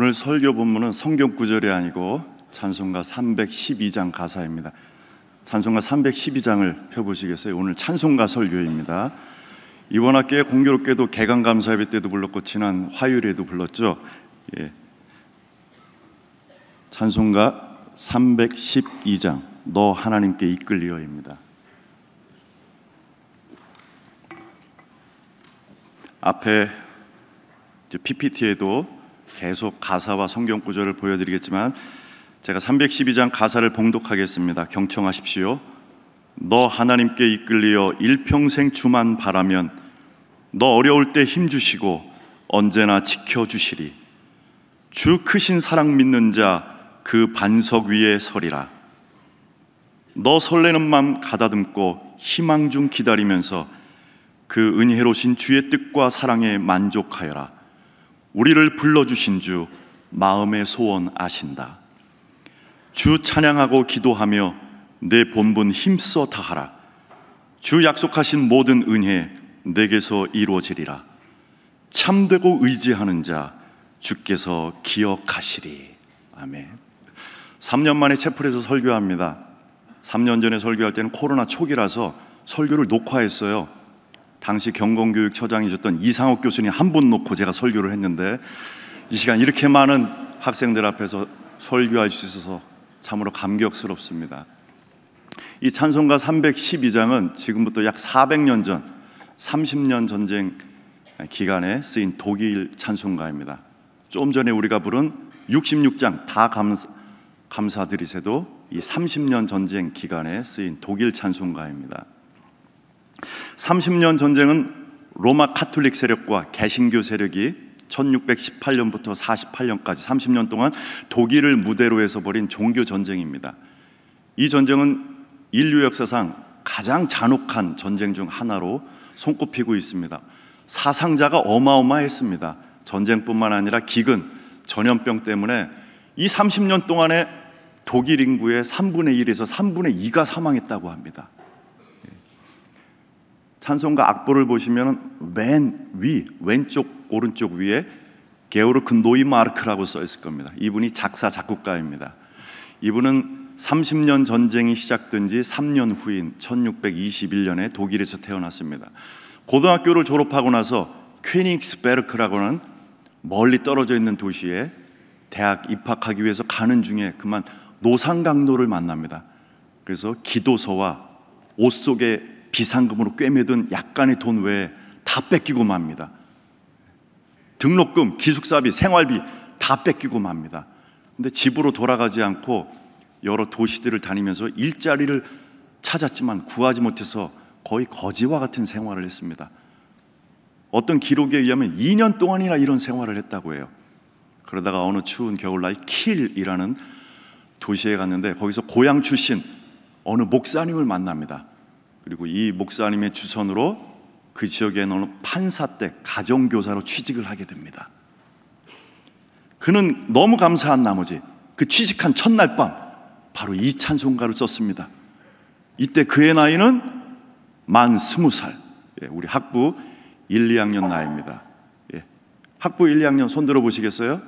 오늘 설교 본문은 성경 구절이 아니고 찬송가 312장 가사입니다. 찬송가 312장을 펴보시겠어요? 오늘 찬송가 설교입니다. 이번 학기에 공교롭게도 개강 감사 예 때도 불렀고 지난 화요일에도 불렀죠. 예. 찬송가 312장 너 하나님께 이끌리어입니다. 앞에 PPT에도 계속 가사와 성경 구절을 보여드리겠지만 제가 312장 가사를 봉독하겠습니다. 경청하십시오. 너 하나님께 이끌리어 일평생 주만 바라면 너 어려울 때 힘 주시고 언제나 지켜 주시리. 주 크신 사랑 믿는 자 그 반석 위에 서리라. 너 설레는 마음 가다듬고 희망 중 기다리면서 그 은혜로신 주의 뜻과 사랑에 만족하여라. 우리를 불러주신 주 마음의 소원 아신다. 주 찬양하고 기도하며 내 본분 힘써 다하라. 주 약속하신 모든 은혜 내게서 이루어지리라. 참되고 의지하는 자 주께서 기억하시리. 아멘. 3년 만에 채플에서 설교합니다. 3년 전에 설교할 때는 코로나 초기라서 설교를 녹화했어요. 당시 경공교육처장이셨던 이상옥 교수님 한 분 놓고 제가 설교를 했는데 이 시간 이렇게 많은 학생들 앞에서 설교할 수 있어서 참으로 감격스럽습니다. 이 찬송가 312장은 지금부터 약 400년 전 30년 전쟁 기간에 쓰인 독일 찬송가입니다. 좀 전에 우리가 부른 66장 다 감사, 감사드리세도 이 30년 전쟁 기간에 쓰인 독일 찬송가입니다. 30년 전쟁은 로마 카톨릭 세력과 개신교 세력이 1618년부터 48년까지 30년 동안 독일을 무대로 해서 벌인 종교 전쟁입니다. 이 전쟁은 인류 역사상 가장 잔혹한 전쟁 중 하나로 손꼽히고 있습니다. 사상자가 어마어마했습니다. 전쟁뿐만 아니라 기근, 전염병 때문에 이 30년 동안에 독일 인구의 3분의 1에서 3분의 2가 사망했다고 합니다. 찬송가 악보를 보시면 맨 위, 왼쪽, 오른쪽 위에 게오르 크노이 마르크라고 써 있을 겁니다. 이분이 작사, 작곡가입니다. 이분은 30년 전쟁이 시작된 지 3년 후인 1621년에 독일에서 태어났습니다. 고등학교를 졸업하고 나서 퀘닉스베르크라고는 멀리 떨어져 있는 도시에 대학 입학하기 위해서 가는 중에 그만 노상강도를 만납니다. 그래서 기도서와 옷 속에 비상금으로 꿰매든 약간의 돈 외에 다 뺏기고 맙니다. 등록금, 기숙사비, 생활비 다 뺏기고 맙니다. 근데 집으로 돌아가지 않고 여러 도시들을 다니면서 일자리를 찾았지만 구하지 못해서 거의 거지와 같은 생활을 했습니다. 어떤 기록에 의하면 2년 동안이나 이런 생활을 했다고 해요. 그러다가 어느 추운 겨울날 킬이라는 도시에 갔는데 거기서 고향 출신 어느 목사님을 만납니다. 그리고 이 목사님의 주선으로 그 지역에 있는 판사 때 가정교사로 취직을 하게 됩니다. 그는 너무 감사한 나머지 그 취직한 첫날 밤 바로 이 찬송가를 썼습니다. 이때 그의 나이는 만 스무 살. 예, 우리 학부 1, 2학년 나이입니다. 예. 학부 1, 2학년 손 들어 보시겠어요?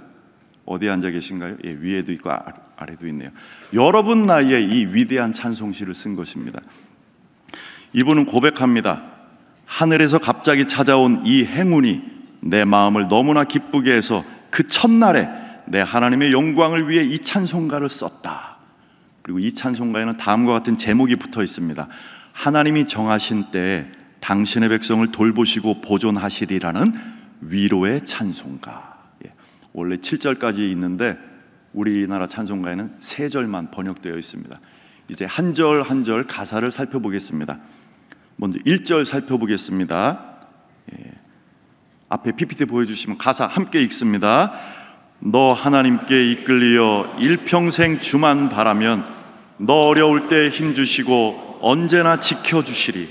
어디 앉아 계신가요? 예, 위에도 있고 아, 아래도 있네요. 여러분 나이에 이 위대한 찬송시를 쓴 것입니다. 이분은 고백합니다. 하늘에서 갑자기 찾아온 이 행운이 내 마음을 너무나 기쁘게 해서 그 첫날에 내 하나님의 영광을 위해 이 찬송가를 썼다. 그리고 이 찬송가에는 다음과 같은 제목이 붙어 있습니다. 하나님이 정하신 때에 당신의 백성을 돌보시고 보존하시리라는 위로의 찬송가. 예. 원래 7절까지 있는데 우리나라 찬송가에는 3절만 번역되어 있습니다. 이제 한 절 한 절 가사를 살펴보겠습니다. 먼저 1절 살펴보겠습니다. 예. 앞에 PPT 보여주시면 가사 함께 읽습니다. 너 하나님께 이끌리어 일평생 주만 바라면 너 어려울 때 힘주시고 언제나 지켜주시리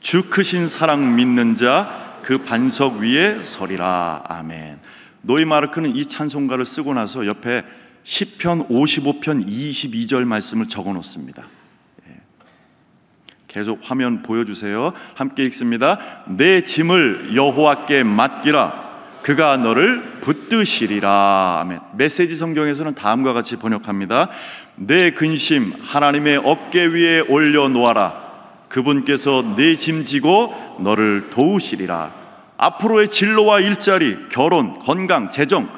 주 크신 사랑 믿는 자 그 반석 위에 서리라 아멘 노이마르크는 이 찬송가를 쓰고 나서 옆에 시편 55편 22절 말씀을 적어 놓습니다 계속 화면 보여주세요. 함께 읽습니다. 내 짐을 여호와께 맡기라. 그가 너를 붙드시리라. 아멘. 메시지 성경에서는 다음과 같이 번역합니다. 내 근심 하나님의 어깨 위에 올려 놓아라. 그분께서 내 짐지고 너를 도우시리라. 앞으로의 진로와 일자리, 결혼, 건강, 재정,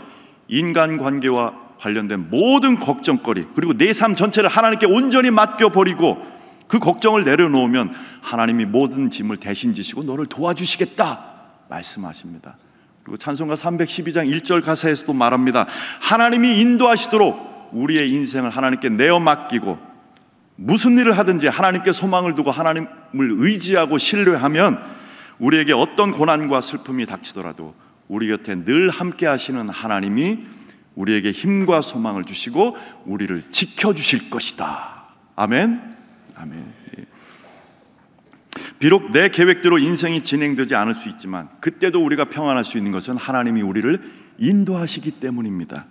인간 관계와 관련된 모든 걱정거리, 그리고 내 삶 전체를 하나님께 온전히 맡겨 버리고 그 걱정을 내려놓으면 하나님이 모든 짐을 대신 지시고 너를 도와주시겠다 말씀하십니다. 그리고 찬송가 312장 1절 가사에서도 말합니다. 하나님이 인도하시도록 우리의 인생을 하나님께 내어 맡기고 무슨 일을 하든지 하나님께 소망을 두고 하나님을 의지하고 신뢰하면 우리에게 어떤 고난과 슬픔이 닥치더라도 우리 곁에 늘 함께 하시는 하나님이 우리에게 힘과 소망을 주시고 우리를 지켜 주실 것이다. 아멘. 아멘. 예. 비록 내 계획대로 인생이 진행되지 않을 수 있지만 그때도 우리가 평안할 수 있는 것은 하나님이 우리를 인도하시기 때문입니다.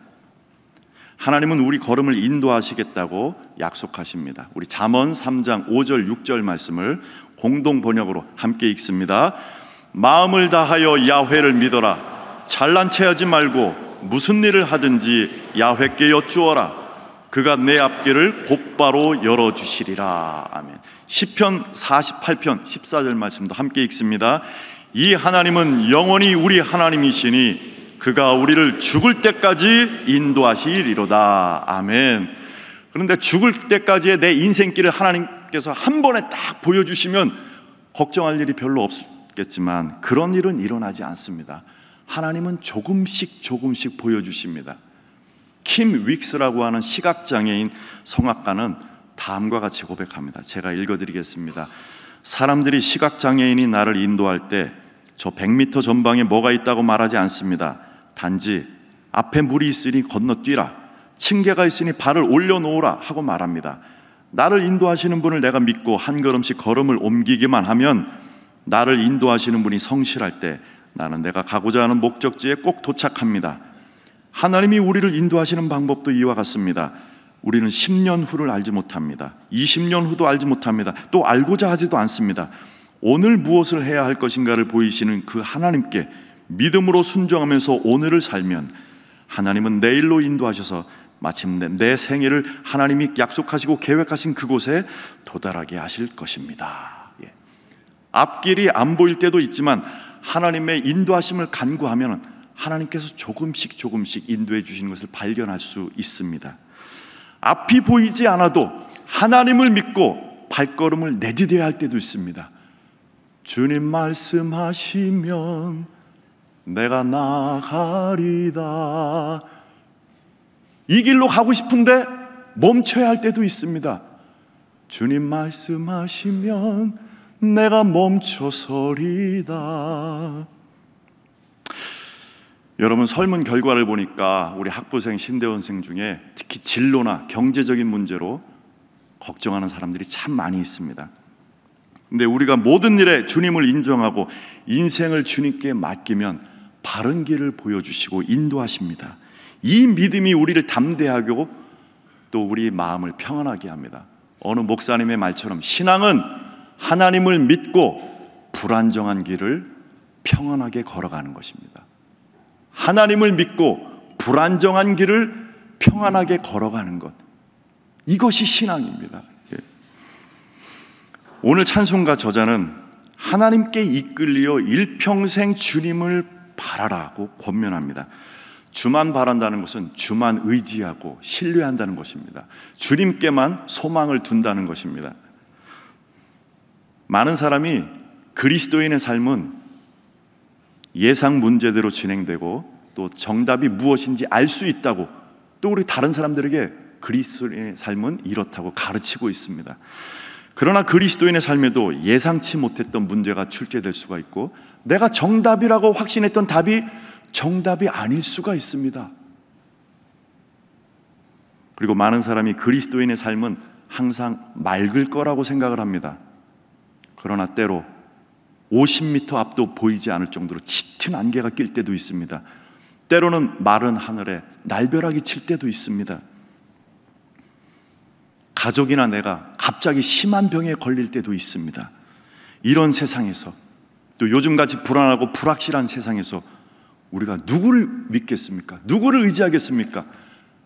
하나님은 우리 걸음을 인도하시겠다고 약속하십니다. 우리 잠언 3장 5절 6절 말씀을 공동 번역으로 함께 읽습니다. 마음을 다하여 야훼를 믿어라. 잘난 체하지 말고 무슨 일을 하든지 야훼께 여쭈어라. 그가 내 앞길을 곧바로 열어주시리라. 아멘. 1편 48편 14절 말씀도 함께 읽습니다. 이 하나님은 영원히 우리 하나님이시니 그가 우리를 죽을 때까지 인도하시리로다. 아멘. 그런데 죽을 때까지의 내 인생길을 하나님께서 한 번에 딱 보여주시면 걱정할 일이 별로 없겠지만 그런 일은 일어나지 않습니다. 하나님은 조금씩 조금씩 보여주십니다. 킴 윅스라고 하는 시각장애인 성악가는 다음과 같이 고백합니다. 제가 읽어드리겠습니다. 사람들이 시각장애인이 나를 인도할 때 저 100m 전방에 뭐가 있다고 말하지 않습니다. 단지 앞에 물이 있으니 건너뛰라. 층계가 있으니 발을 올려놓으라 하고 말합니다. 나를 인도하시는 분을 내가 믿고 한 걸음씩 걸음을 옮기기만 하면 나를 인도하시는 분이 성실할 때 나는 내가 가고자 하는 목적지에 꼭 도착합니다. 하나님이 우리를 인도하시는 방법도 이와 같습니다. 우리는 10년 후를 알지 못합니다. 20년 후도 알지 못합니다. 또 알고자 하지도 않습니다. 오늘 무엇을 해야 할 것인가를 보이시는 그 하나님께 믿음으로 순종하면서 오늘을 살면 하나님은 내일로 인도하셔서 마침내 내 생애를 하나님이 약속하시고 계획하신 그곳에 도달하게 하실 것입니다. 예. 앞길이 안 보일 때도 있지만 하나님의 인도하심을 간구하면 하나님께서 조금씩 조금씩 인도해 주시는 것을 발견할 수 있습니다. 앞이 보이지 않아도 하나님을 믿고 발걸음을 내디뎌야 할 때도 있습니다. 주님 말씀하시면 내가 나가리다. 이 길로 가고 싶은데 멈춰야 할 때도 있습니다. 주님 말씀하시면 내가 멈춰서리다. 여러분 설문 결과를 보니까 우리 학부생 신대원생 중에 특히 진로나 경제적인 문제로 걱정하는 사람들이 참 많이 있습니다. 근데 우리가 모든 일에 주님을 인정하고 인생을 주님께 맡기면 바른 길을 보여주시고 인도하십니다. 이 믿음이 우리를 담대하고 게하또 우리 마음을 평안하게 합니다. 어느 목사님의 말처럼 신앙은 하나님을 믿고 불안정한 길을 평안하게 걸어가는 것입니다. 하나님을 믿고 불안정한 길을 평안하게 걸어가는 것. 이것이 신앙입니다. 예. 오늘 찬송가 저자는 하나님께 이끌려 일평생 주님을 바라라고 권면합니다. 주만 바란다는 것은 주만 의지하고 신뢰한다는 것입니다. 주님께만 소망을 둔다는 것입니다. 많은 사람이 그리스도인의 삶은 예상 문제대로 진행되고 또 정답이 무엇인지 알 수 있다고 또 우리 다른 사람들에게 그리스도인의 삶은 이렇다고 가르치고 있습니다. 그러나 그리스도인의 삶에도 예상치 못했던 문제가 출제될 수가 있고 내가 정답이라고 확신했던 답이 정답이 아닐 수가 있습니다. 그리고 많은 사람이 그리스도인의 삶은 항상 맑을 거라고 생각을 합니다. 그러나 때로 50m 앞도 보이지 않을 정도로 짙은 안개가 낄 때도 있습니다. 때로는 마른 하늘에 날벼락이 칠 때도 있습니다. 가족이나 내가 갑자기 심한 병에 걸릴 때도 있습니다. 이런 세상에서 또 요즘같이 불안하고 불확실한 세상에서 우리가 누구를 믿겠습니까? 누구를 의지하겠습니까?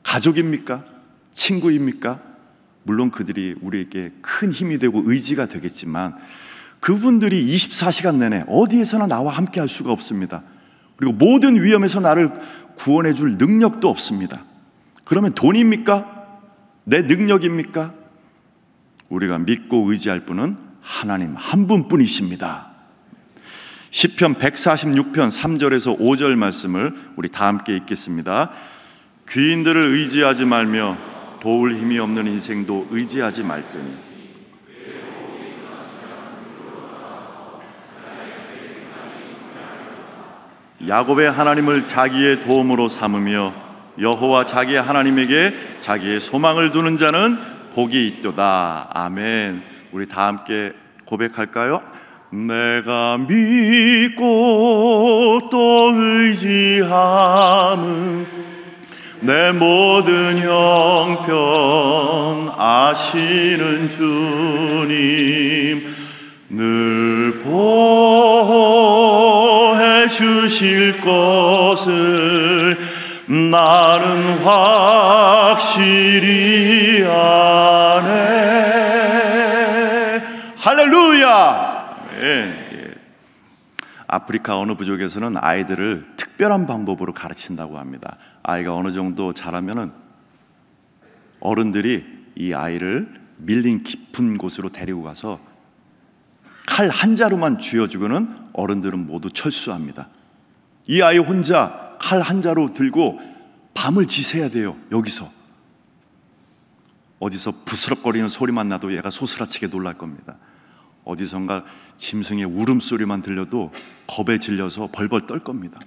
가족입니까? 친구입니까? 물론 그들이 우리에게 큰 힘이 되고 의지가 되겠지만 그분들이 24시간 내내 어디에서나 나와 함께 할 수가 없습니다. 그리고 모든 위험에서 나를 구원해 줄 능력도 없습니다. 그러면 돈입니까? 내 능력입니까? 우리가 믿고 의지할 분은 하나님 한 분뿐이십니다. 시편 146편 3절에서 5절 말씀을 우리 다 함께 읽겠습니다. 귀인들을 의지하지 말며 도울 힘이 없는 인생도 의지하지 말지니 야곱의 하나님을 자기의 도움으로 삼으며 여호와 자기 하나님에게 자기의 소망을 두는 자는 복이 있도다. 아멘. 우리 다 함께 고백할까요? 내가 믿고 또 의지함은 내 모든 형편 아시는 주님 늘 보호 주실 것을 나는 확실히 아네. 할렐루야! 예, 예. 아프리카 어느 부족에서는 아이들을 특별한 방법으로 가르친다고 합니다. 아이가 어느 정도 자라면 어른들이 이 아이를 밀린 깊은 곳으로 데리고 가서 칼한 자루만 쥐어주고는 어른들은 모두 철수합니다. 이 아이 혼자 칼 한 자루 들고 밤을 지새야 돼요. 여기서. 어디서 부스럭거리는 소리만 나도 얘가 소스라치게 놀랄 겁니다. 어디선가 짐승의 울음소리만 들려도 겁에 질려서 벌벌 떨 겁니다.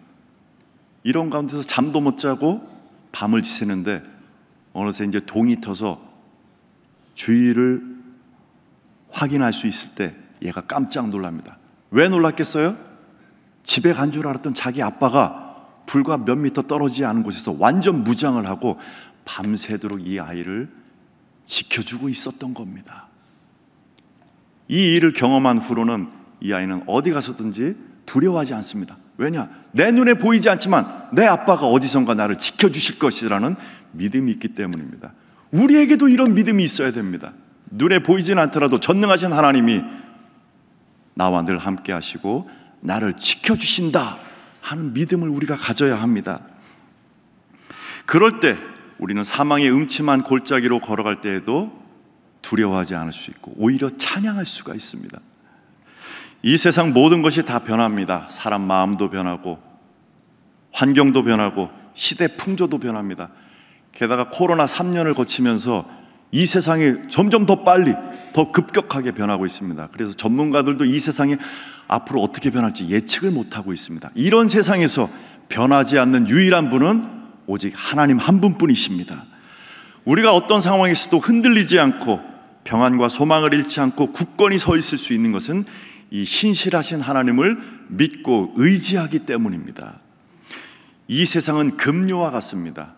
이런 가운데서 잠도 못 자고 밤을 지새는데 어느새 이제 동이 터서 주위를 확인할 수 있을 때 얘가 깜짝 놀랍니다. 왜 놀랐겠어요? 집에 간 줄 알았던 자기 아빠가 불과 몇 미터 떨어지지 않은 곳에서 완전 무장을 하고 밤새도록 이 아이를 지켜주고 있었던 겁니다. 이 일을 경험한 후로는 이 아이는 어디 가서든지 두려워하지 않습니다. 왜냐? 내 눈에 보이지 않지만 내 아빠가 어디선가 나를 지켜주실 것이라는 믿음이 있기 때문입니다. 우리에게도 이런 믿음이 있어야 됩니다. 눈에 보이진 않더라도 전능하신 하나님이 나와 늘 함께 하시고 나를 지켜주신다 하는 믿음을 우리가 가져야 합니다. 그럴 때 우리는 사망의 음침한 골짜기로 걸어갈 때에도 두려워하지 않을 수 있고 오히려 찬양할 수가 있습니다. 이 세상 모든 것이 다 변합니다. 사람 마음도 변하고 환경도 변하고 시대 풍조도 변합니다. 게다가 코로나 3년을 거치면서 이 세상이 점점 더 빨리, 더 급격하게 변하고 있습니다. 그래서 전문가들도 이 세상이 앞으로 어떻게 변할지 예측을 못하고 있습니다. 이런 세상에서 변하지 않는 유일한 분은 오직 하나님 한 분뿐이십니다. 우리가 어떤 상황에서도 흔들리지 않고 평안과 소망을 잃지 않고 굳건히 서 있을 수 있는 것은 이 신실하신 하나님을 믿고 의지하기 때문입니다. 이 세상은 급료와 같습니다.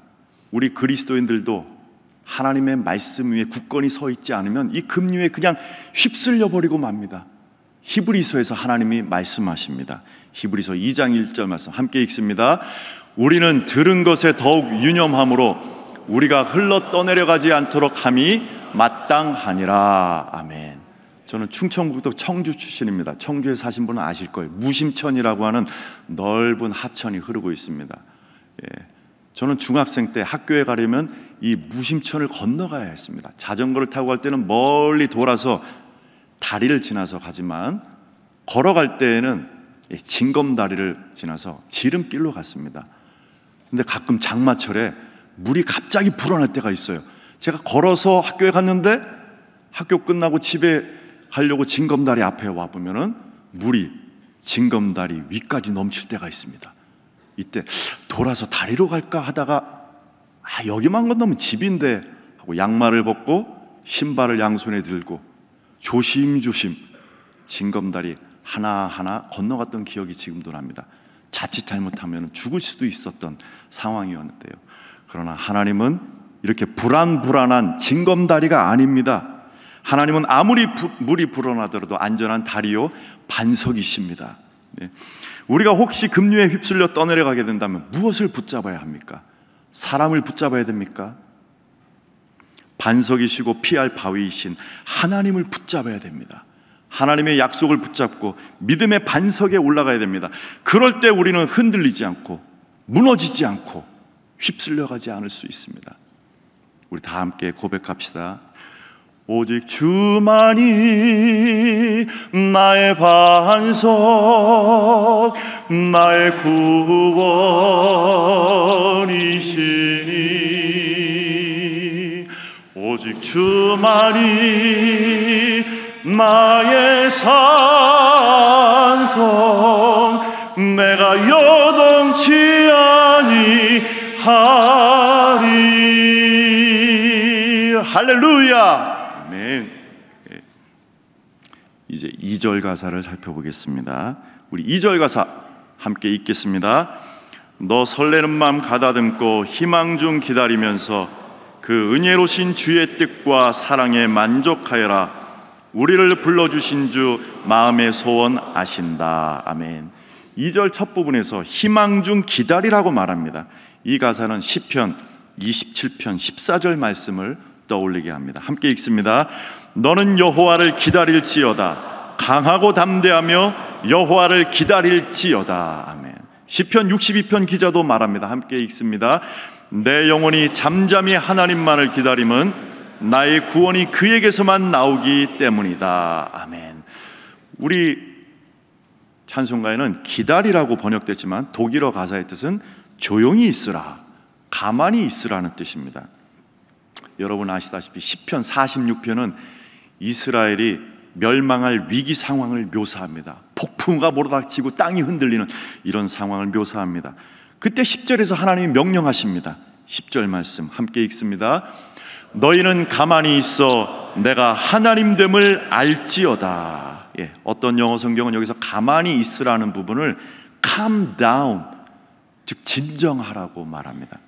우리 그리스도인들도 하나님의 말씀 위에 굳건히 서 있지 않으면 이 급류에 그냥 휩쓸려 버리고 맙니다. 히브리서에서 하나님이 말씀하십니다. 히브리서 2장 1절 말씀 함께 읽습니다. 우리는 들은 것에 더욱 유념함으로 우리가 흘러 떠내려가지 않도록 함이 마땅하니라. 아멘. 저는 충청북도 청주 출신입니다. 청주에 사신 분은 아실 거예요. 무심천이라고 하는 넓은 하천이 흐르고 있습니다. 예. 저는 중학생 때 학교에 가려면 이 무심천을 건너가야 했습니다. 자전거를 타고 갈 때는 멀리 돌아서 다리를 지나서 가지만 걸어갈 때에는 진검다리를 지나서 지름길로 갔습니다. 근데 가끔 장마철에 물이 갑자기 불어날 때가 있어요. 제가 걸어서 학교에 갔는데 학교 끝나고 집에 가려고 진검다리 앞에 와 보면은 물이 진검다리 위까지 넘칠 때가 있습니다. 이때 돌아서 다리로 갈까 하다가 아, 여기만 건너면 집인데 하고 양말을 벗고 신발을 양손에 들고 조심조심 징검다리 하나하나 건너갔던 기억이 지금도 납니다. 자칫 잘못하면 죽을 수도 있었던 상황이었는데요. 그러나 하나님은 이렇게 불안불안한 징검다리가 아닙니다. 하나님은 아무리 부, 물이 불어나더라도 안전한 다리요 반석이십니다. 네. 우리가 혹시 급류에 휩쓸려 떠내려가게 된다면 무엇을 붙잡아야 합니까? 사람을 붙잡아야 됩니까? 반석이시고 피할 바위이신 하나님을 붙잡아야 됩니다. 하나님의 약속을 붙잡고 믿음의 반석에 올라가야 됩니다. 그럴 때 우리는 흔들리지 않고 무너지지 않고 휩쓸려 가지 않을 수 있습니다. 우리 다 함께 고백합시다. 오직 주만이 나의 반석, 나의 구원이시니. 오직 주만이 나의 산성, 내가 여동치 아니하리. 할렐루야! 아멘. 예. 이제 2절 가사를 살펴보겠습니다. 우리 2절 가사 함께 읽겠습니다. 너 설레는 마음 가다듬고 희망 중 기다리면서 그 은혜로신 주의 뜻과 사랑에 만족하여라. 우리를 불러주신 주 마음의 소원 아신다. 아멘. 2절 첫 부분에서 희망 중 기다리라고 말합니다. 이 가사는 10편, 27편, 14절 말씀을 떠올리게 합니다. 함께 읽습니다. 너는 여호와를 기다릴지어다. 강하고 담대하며 여호와를 기다릴지어다. 아멘. 시편 62편 기자도 말합니다. 함께 읽습니다. 내 영혼이 잠잠히 하나님만을 기다림은 나의 구원이 그에게서만 나오기 때문이다. 아멘. 우리 찬송가에는 기다리라고 번역됐지만 독일어 가사의 뜻은 조용히 있으라, 가만히 있으라는 뜻입니다. 여러분 아시다시피 1 0편 46편은 이스라엘이 멸망할 위기 상황을 묘사합니다. 폭풍과 몰아닥치고 땅이 흔들리는 이런 상황을 묘사합니다. 그때 10절에서 하나님이 명령하십니다. 10절 말씀 함께 읽습니다. 너희는 가만히 있어 내가 하나님됨을 알지어다. 예, 어떤 영어 성경은 여기서 가만히 있으라는 부분을 calm down, 즉 진정하라고 말합니다.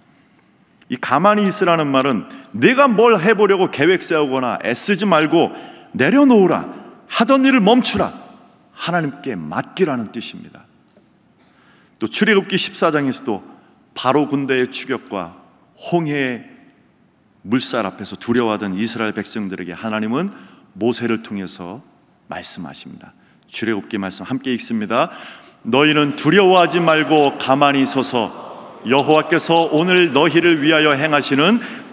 이 가만히 있으라는 말은 내가 뭘 해보려고 계획 세우거나 애쓰지 말고 내려놓으라. 하던 일을 멈추라. 하나님께 맡기라는 뜻입니다. 또 출애굽기 14장에서도 바로 군대의 추격과 홍해의 물살 앞에서 두려워하던 이스라엘 백성들에게 하나님은 모세를 통해서 말씀하십니다. 출애굽기 말씀 함께 읽습니다. 너희는 두려워하지 말고 가만히 서서 여호와께서 오늘 너희를 위하여 행하시는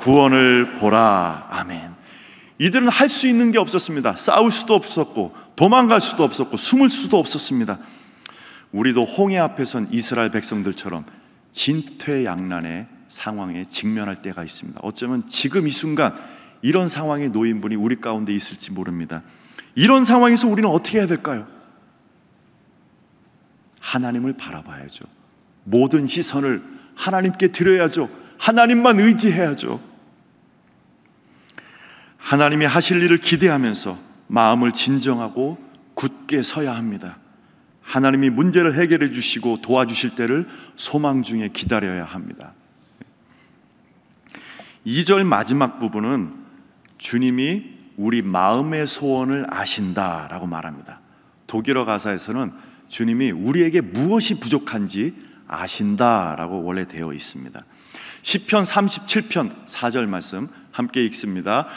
구원을 보라. 아멘. 이들은 할 수 있는 게 없었습니다. 싸울 수도 없었고 도망갈 수도 없었고 숨을 수도 없었습니다. 우리도 홍해 앞에선 이스라엘 백성들처럼 진퇴양난의 상황에 직면할 때가 있습니다. 어쩌면 지금 이 순간 이런 상황에 놓인 분이 우리 가운데 있을지 모릅니다. 이런 상황에서 우리는 어떻게 해야 될까요? 하나님을 바라봐야죠. 모든 시선을 하나님께 드려야죠. 하나님만 의지해야죠. 하나님이 하실 일을 기대하면서 마음을 진정하고 굳게 서야 합니다. 하나님이 문제를 해결해 주시고 도와주실 때를 소망 중에 기다려야 합니다. 2절 마지막 부분은 주님이 우리 마음의 소원을 아신다라고 말합니다. 독일어 가사에서는 주님이 우리에게 무엇이 부족한지 아신다라고 원래 되어 있습니다. 시편 37편 4절 말씀 함께 읽습니다.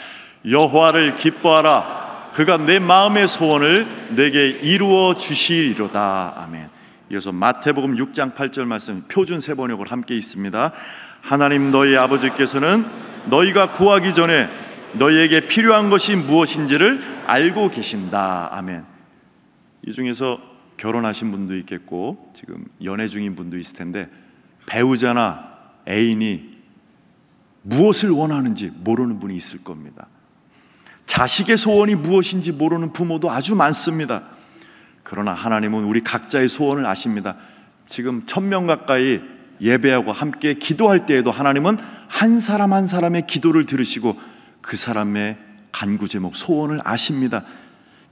여호와를 기뻐하라 그가 내 마음의 소원을 내게 이루어 주시리로다. 아멘. 이어서 마태복음 6장 8절 말씀 표준 세번역을 함께 있습니다. 하나님 너희 아버지께서는 너희가 구하기 전에 너희에게 필요한 것이 무엇인지를 알고 계신다. 아멘. 이 중에서 결혼하신 분도 있겠고 지금 연애 중인 분도 있을 텐데 배우자나 애인이 무엇을 원하는지 모르는 분이 있을 겁니다. 자식의 소원이 무엇인지 모르는 부모도 아주 많습니다. 그러나 하나님은 우리 각자의 소원을 아십니다. 지금 천명 가까이 예배하고 함께 기도할 때에도 하나님은 한 사람 한 사람의 기도를 들으시고 그 사람의 간구 제목 소원을 아십니다.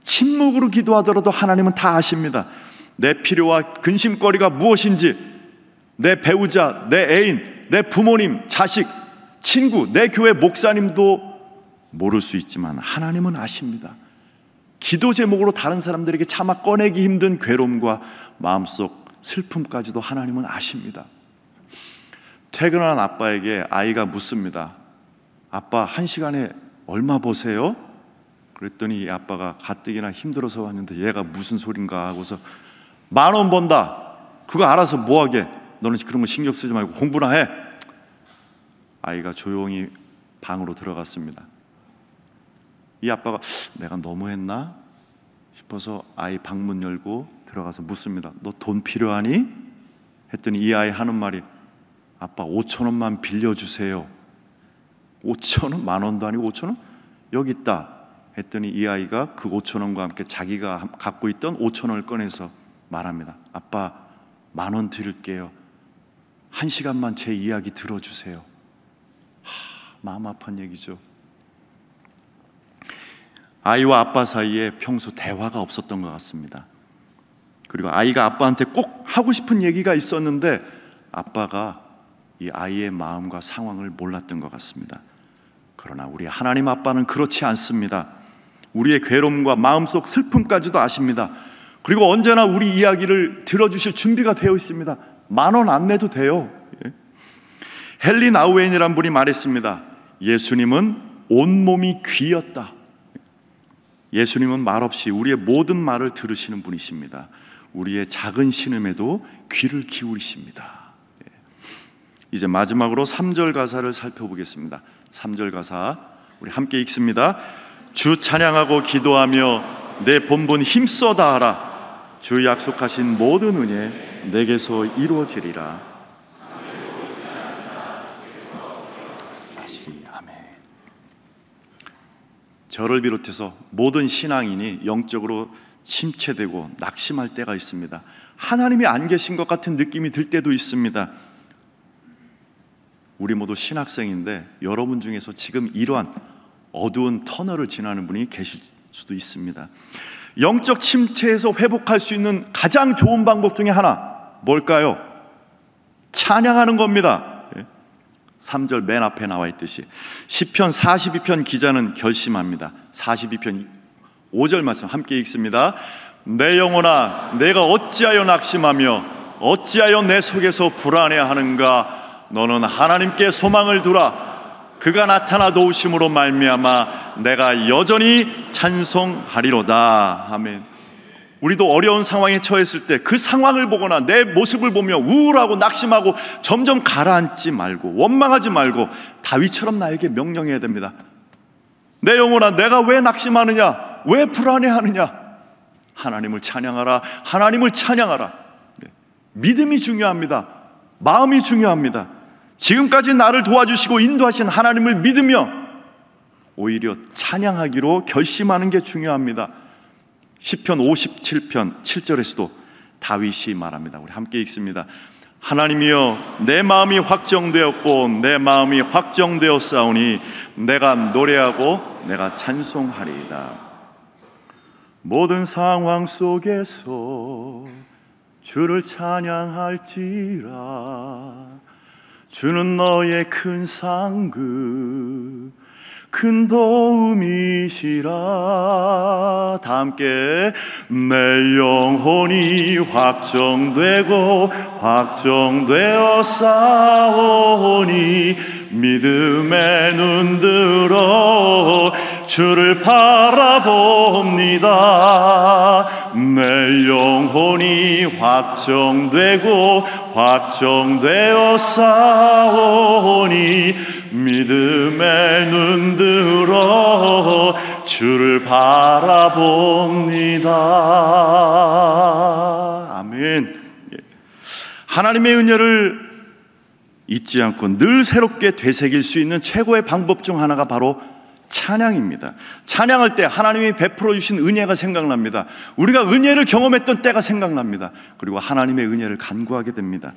침묵으로 기도하더라도 하나님은 다 아십니다. 내 필요와 근심거리가 무엇인지, 내 배우자, 내 애인, 내 부모님, 자식, 친구, 내 교회 목사님도 모를 수 있지만 하나님은 아십니다. 기도 제목으로 다른 사람들에게 차마 꺼내기 힘든 괴로움과 마음속 슬픔까지도 하나님은 아십니다. 퇴근한 아빠에게 아이가 묻습니다. 아빠, 한 시간에 얼마 보세요? 그랬더니 이 아빠가 가뜩이나 힘들어서 왔는데 얘가 무슨 소린가 하고서 만 원 번다. 그거 알아서 뭐하게. 너는 그런 거 신경 쓰지 말고 공부나 해. 아이가 조용히 방으로 들어갔습니다. 이 아빠가 내가 너무했나 싶어서 아이 방문 열고 들어가서 묻습니다. 너 돈 필요하니? 했더니 이 아이 하는 말이 아빠 5천 원만 빌려주세요. 5천 원? 만 원도 아니고 5천 원? 여기 있다. 했더니 이 아이가 그 5천 원과 함께 자기가 갖고 있던 5천 원을 꺼내서 말합니다. 아빠 만 원 드릴게요. 한 시간만 제 이야기 들어주세요. 하, 마음 아픈 얘기죠. 아이와 아빠 사이에 평소 대화가 없었던 것 같습니다. 그리고 아이가 아빠한테 꼭 하고 싶은 얘기가 있었는데 아빠가 이 아이의 마음과 상황을 몰랐던 것 같습니다. 그러나 우리 하나님 아빠는 그렇지 않습니다. 우리의 괴로움과 마음속 슬픔까지도 아십니다. 그리고 언제나 우리 이야기를 들어주실 준비가 되어 있습니다. 만원 안 내도 돼요. 예. 헨리 나우엔이란 분이 말했습니다. 예수님은 온몸이 귀였다. 예수님은 말없이 우리의 모든 말을 들으시는 분이십니다. 우리의 작은 신음에도 귀를 기울이십니다. 예. 이제 마지막으로 3절 가사를 살펴보겠습니다. 3절 가사 우리 함께 읽습니다. 주 찬양하고 기도하며 내 본분 힘써 다하라. 주 약속하신 모든 은혜 내게서 이루어지리라. 아멘 저를 비롯해서 모든 신앙인이 영적으로 침체되고 낙심할 때가 있습니다. 하나님이 안 계신 것 같은 느낌이 들 때도 있습니다. 우리 모두 신학생인데 여러분 중에서 지금 이러한 어두운 터널을 지나는 분이 계실 수도 있습니다. 영적 침체에서 회복할 수 있는 가장 좋은 방법 중에 하나 뭘까요? 찬양하는 겁니다. 3절 예. 맨 앞에 나와 있듯이 시편 42편 기자는 결심합니다. 42편 5절 말씀 함께 읽습니다. 내 영혼아 내가 어찌하여 낙심하며 어찌하여 내 속에서 불안해하는가 너는 하나님께 소망을 두라 그가 나타나 도우심으로 말미암아 내가 여전히 찬송하리로다. 아멘. 우리도 어려운 상황에 처했을 때 그 상황을 보거나 내 모습을 보며 우울하고 낙심하고 점점 가라앉지 말고 원망하지 말고 다윗처럼 나에게 명령해야 됩니다. 내 영혼아 내가 왜 낙심하느냐? 왜 불안해하느냐? 하나님을 찬양하라. 하나님을 찬양하라. 네. 믿음이 중요합니다. 마음이 중요합니다. 지금까지 나를 도와주시고 인도하신 하나님을 믿으며 오히려 찬양하기로 결심하는 게 중요합니다. 10편 57편 7절에서도 다윗이 말합니다. 우리 함께 읽습니다. 하나님이여 내 마음이 확정되었고 내 마음이 확정되었사오니 내가 노래하고 내가 찬송하리이다. 모든 상황 속에서 주를 찬양할지라 주는 너의 큰 상급 큰 도움이시라 다 함께 내 영혼이 확정되고 확정되어 싸오니 믿음에 눈들어 주를 바라봅니다. 내 영혼이 확정되고 확정되어 싸오니 믿음의 눈 들어 주를 바라봅니다. 아멘. 예. 하나님의 은혜를 잊지 않고 늘 새롭게 되새길 수 있는 최고의 방법 중 하나가 바로 찬양입니다. 찬양할 때 하나님이 베풀어 주신 은혜가 생각납니다. 우리가 은혜를 경험했던 때가 생각납니다. 그리고 하나님의 은혜를 간구하게 됩니다.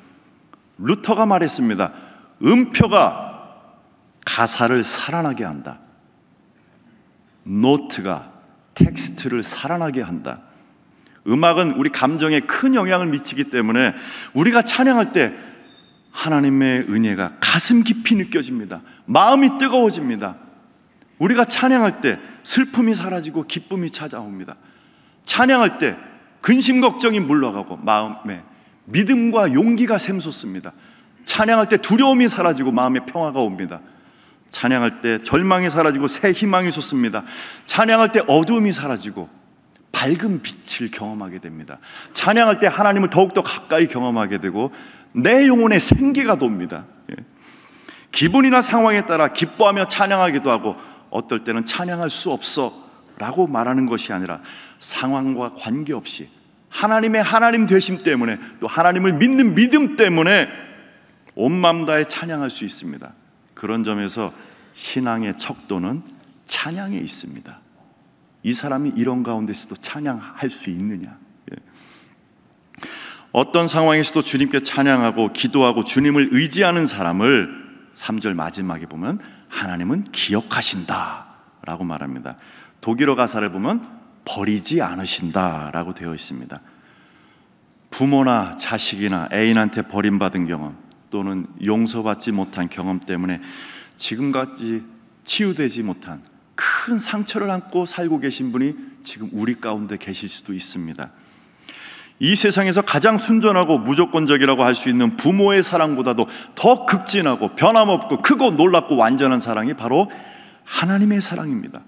루터가 말했습니다. 음표가 가사를 살아나게 한다. 노트가 텍스트를 살아나게 한다. 음악은 우리 감정에 큰 영향을 미치기 때문에 우리가 찬양할 때 하나님의 은혜가 가슴 깊이 느껴집니다. 마음이 뜨거워집니다. 우리가 찬양할 때 슬픔이 사라지고 기쁨이 찾아옵니다. 찬양할 때 근심 걱정이 물러가고 마음에 믿음과 용기가 샘솟습니다. 찬양할 때 두려움이 사라지고 마음에 평화가 옵니다. 찬양할 때 절망이 사라지고 새 희망이 솟습니다. 찬양할 때 어둠이 사라지고 밝은 빛을 경험하게 됩니다. 찬양할 때 하나님을 더욱더 가까이 경험하게 되고 내 영혼에 생기가 돕니다. 예. 기분이나 상황에 따라 기뻐하며 찬양하기도 하고 어떨 때는 찬양할 수 없어 라고 말하는 것이 아니라 상황과 관계없이 하나님의 하나님 되심 때문에 또 하나님을 믿는 믿음 때문에 온 마음 다에 찬양할 수 있습니다. 그런 점에서 신앙의 척도는 찬양에 있습니다. 이 사람이 이런 가운데서도 찬양할 수 있느냐? 예. 어떤 상황에서도 주님께 찬양하고 기도하고 주님을 의지하는 사람을 3절 마지막에 보면 하나님은 기억하신다 라고 말합니다. 독일어 가사를 보면 버리지 않으신다 라고 되어 있습니다. 부모나 자식이나 애인한테 버림받은 경험 또는 용서받지 못한 경험 때문에 지금까지 치유되지 못한 큰 상처를 안고 살고 계신 분이 지금 우리 가운데 계실 수도 있습니다. 이 세상에서 가장 순전하고 무조건적이라고 할 수 있는 부모의 사랑보다도 더 극진하고 변함없고 크고 놀랍고 완전한 사랑이 바로 하나님의 사랑입니다.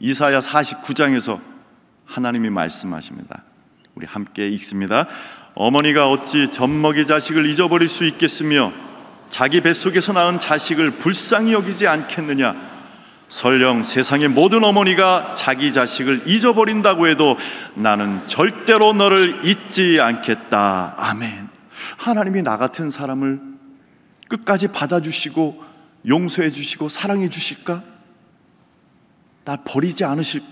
이사야 49장에서 하나님이 말씀하십니다. 우리 함께 읽습니다. 어머니가 어찌 젖먹이 자식을 잊어버릴 수 있겠으며 자기 뱃속에서 낳은 자식을 불쌍히 여기지 않겠느냐 설령 세상의 모든 어머니가 자기 자식을 잊어버린다고 해도 나는 절대로 너를 잊지 않겠다. 아멘. 하나님이 나 같은 사람을 끝까지 받아주시고 용서해 주시고 사랑해 주실까? 나 버리지 않으실까?